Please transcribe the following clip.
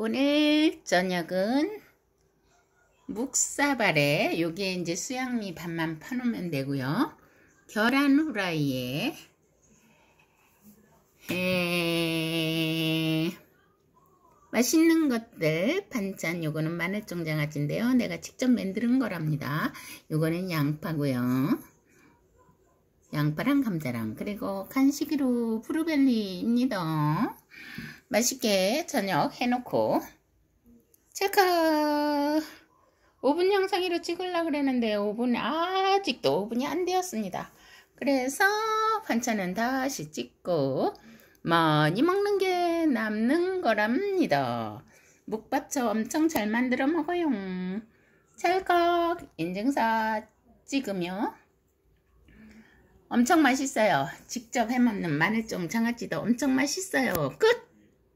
오늘 저녁은 묵사발에 요게 이제 수양미 밥만 파놓으면 되고요. 계란 후라이에 에... 맛있는 것들 반찬 요거는 마늘 종장아찌인데요. 내가 직접 만드는 거랍니다. 요거는 양파고요. 양파랑 감자랑 그리고 간식으로 브루벨리입니다. 맛있게 저녁 해놓고 체크 5분 영상으로 찍으려고 그랬는데 5분 아직도 5분이 안 되었습니다 그래서 반찬은 다시 찍고 많이 먹는 게 남는 거랍니다 묵밥처 엄청 잘 만들어 먹어요 찰칵 인증사 찍으며 엄청 맛있어요 직접 해먹는 마늘쫑 장아찌도 엄청 맛있어요 끝